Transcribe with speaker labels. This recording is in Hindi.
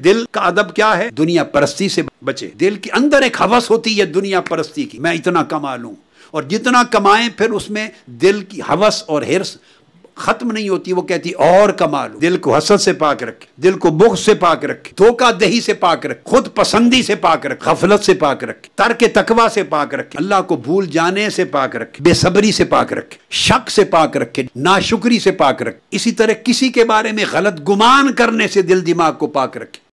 Speaker 1: दिल का अदब क्या है दुनिया परस्ती से बचे दिल के अंदर एक हवस होती है दुनिया परस्ती की मैं इतना कमा लूं और जितना कमाएं फिर उसमें दिल की हवस और हिरस खत्म नहीं होती वो कहती और कमा लूं दिल को हसद से पाक रखे दिल को बुख से पाक रखे धोखा दही से पाक रखे खुद पसंदी से पाक रखे गफलत से पाक रखे तर्क तकवा से पाक रखे अल्लाह को भूल जाने से पाक रखे बेसब्री से पाक रखे शक से पाक रखे नाशुक्री से पाक रखे इसी तरह किसी के बारे में गलत गुमान करने से दिल दिमाग को पाक रखे